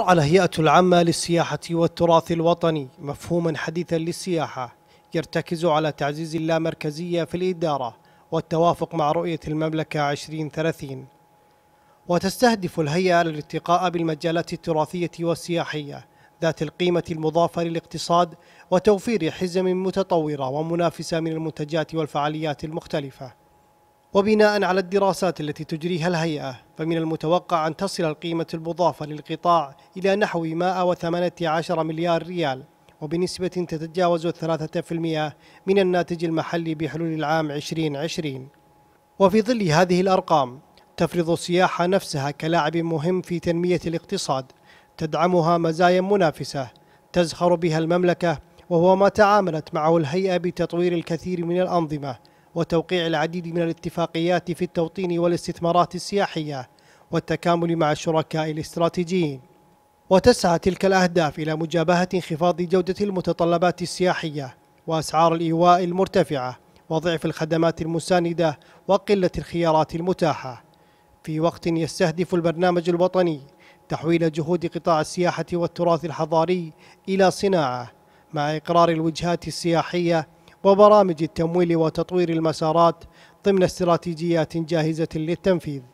مصر على العامة للسياحة والتراث الوطني مفهوما حديثا للسياحة يرتكز على تعزيز اللامركزية في الإدارة والتوافق مع رؤية المملكة 2030 وتستهدف الهيئة الارتقاء بالمجالات التراثية والسياحية ذات القيمة المضافة للاقتصاد وتوفير حزم متطورة ومنافسة من المنتجات والفعاليات المختلفة وبناء على الدراسات التي تجريها الهيئة فمن المتوقع أن تصل القيمة المضافة للقطاع إلى نحو 118 مليار ريال وبنسبة تتجاوز 3% من الناتج المحلي بحلول العام 2020 وفي ظل هذه الأرقام تفرض السياحة نفسها كلاعب مهم في تنمية الاقتصاد تدعمها مزايا منافسة تزخر بها المملكة وهو ما تعاملت معه الهيئة بتطوير الكثير من الأنظمة وتوقيع العديد من الاتفاقيات في التوطين والاستثمارات السياحية والتكامل مع الشركاء الاستراتيجيين وتسعى تلك الأهداف إلى مجابهة انخفاض جودة المتطلبات السياحية وأسعار الإيواء المرتفعة وضعف الخدمات المساندة وقلة الخيارات المتاحة في وقت يستهدف البرنامج الوطني تحويل جهود قطاع السياحة والتراث الحضاري إلى صناعة مع إقرار الوجهات السياحية وبرامج التمويل وتطوير المسارات ضمن استراتيجيات جاهزة للتنفيذ